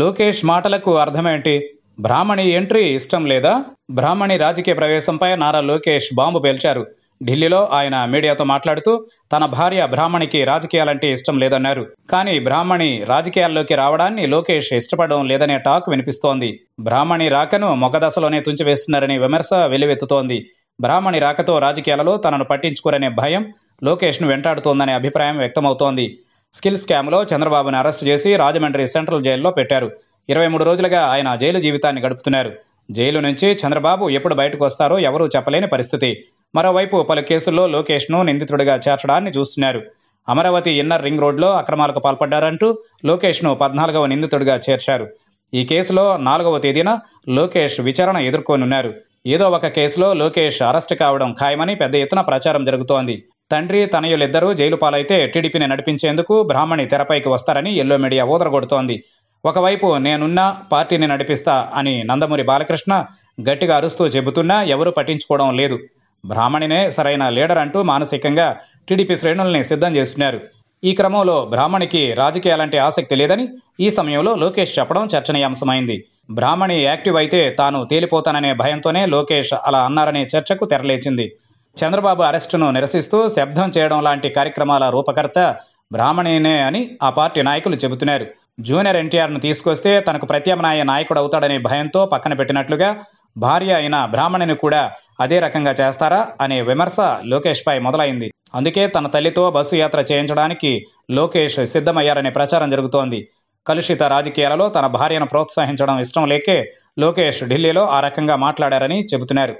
లోకేష్ మాటలకు అర్థమేంటి బ్రాహ్మణి ఎంట్రీ ఇష్టం లేదా బ్రాహ్మణి రాజకీయ ప్రవేశంపై నారా లోకేష్ బాంబు పేల్చారు ఢిల్లీలో ఆయన మీడియాతో మాట్లాడుతూ తన భార్య బ్రాహ్మణికి రాజకీయాలంటే ఇష్టం లేదన్నారు కానీ బ్రాహ్మణి రాజకీయాల్లోకి రావడాన్ని లోకేష్ ఇష్టపడడం లేదనే టాక్ వినిపిస్తోంది బ్రాహ్మణి రాకను మొగదశలోనే వేస్తున్నారనే విమర్శ వెలువెత్తుతోంది బ్రాహ్మణి రాకతో రాజకీయాలలో తనను పట్టించుకోరనే భయం లోకేష్ను వెంటాడుతోందనే అభిప్రాయం వ్యక్తమవుతోంది స్కిల్ స్కామ్లో చంద్రబాబును అరెస్ట్ చేసి రాజమండ్రి సెంట్రల్ జైల్లో పెట్టారు ఇరవై మూడు రోజులుగా ఆయన జైలు జీవితాన్ని గడుపుతున్నారు జైలు నుంచి చంద్రబాబు ఎప్పుడు బయటకు వస్తారో ఎవరూ చెప్పలేని పరిస్థితి మరోవైపు పలు కేసుల్లో లోకేష్ను నిందితుడిగా చేర్చడాన్ని చూస్తున్నారు అమరావతి ఇన్నర్ రింగ్ రోడ్లో అక్రమాలకు పాల్పడ్డారంటూ లోకేష్ను పద్నాలుగవ నిందితుడిగా చేర్చారు ఈ కేసులో నాలుగవ తేదీన లోకేష్ విచారణ ఎదుర్కొనున్నారు ఏదో ఒక కేసులో లోకేష్ అరెస్ట్ కావడం ఖాయమని పెద్ద ఎత్తున ప్రచారం జరుగుతోంది తండ్రి తనయులిద్దరూ జైలు పాలైతే టీడీపీని నడిపించేందుకు బ్రాహ్మణి తెరపైకి వస్తారని ఎల్లో మీడియా ఊదరగొడుతోంది ఒకవైపు నేనున్నా పార్టీని నడిపిస్తా అని నందమూరి బాలకృష్ణ గట్టిగా అరుస్తూ చెబుతున్నా ఎవరూ పట్టించుకోవడం లేదు బ్రాహ్మణినే సరైన లీడర్ అంటూ మానసికంగా టీడీపీ శ్రేణుల్ని సిద్ధం చేస్తున్నారు ఈ క్రమంలో బ్రాహ్మణికి రాజకీయాలంటే ఆసక్తి లేదని ఈ సమయంలో లోకేష్ చెప్పడం చర్చనీయాంశమైంది బ్రాహ్మణి యాక్టివ్ అయితే తాను తేలిపోతాననే భయంతోనే లోకేష్ అలా అన్నారనే చర్చకు తెరలేచింది చంద్రబాబు అరెస్టును నిరసిస్తూ శబ్దం చేయడం లాంటి కార్యక్రమాల రూపకర్త బ్రాహ్మణేనే అని ఆ పార్టీ నాయకులు చెబుతున్నారు జూనియర్ ఎన్టీఆర్ను తీసుకొస్తే తనకు ప్రత్యామ్నాయ నాయకుడు అవుతాడనే భయంతో పక్కన పెట్టినట్లుగా భార్య అయిన బ్రాహ్మణిని కూడా అదే రకంగా చేస్తారా అనే విమర్శ లోకేష్పై మొదలైంది అందుకే తన తల్లితో బస్సు యాత్ర చేయించడానికి లోకేష్ సిద్ధమయ్యారనే ప్రచారం జరుగుతోంది కలుషిత రాజకీయాలలో తన భార్యను ప్రోత్సహించడం ఇష్టం లేకే లోకేష్ ఢిల్లీలో ఆ రకంగా మాట్లాడారని చెబుతున్నారు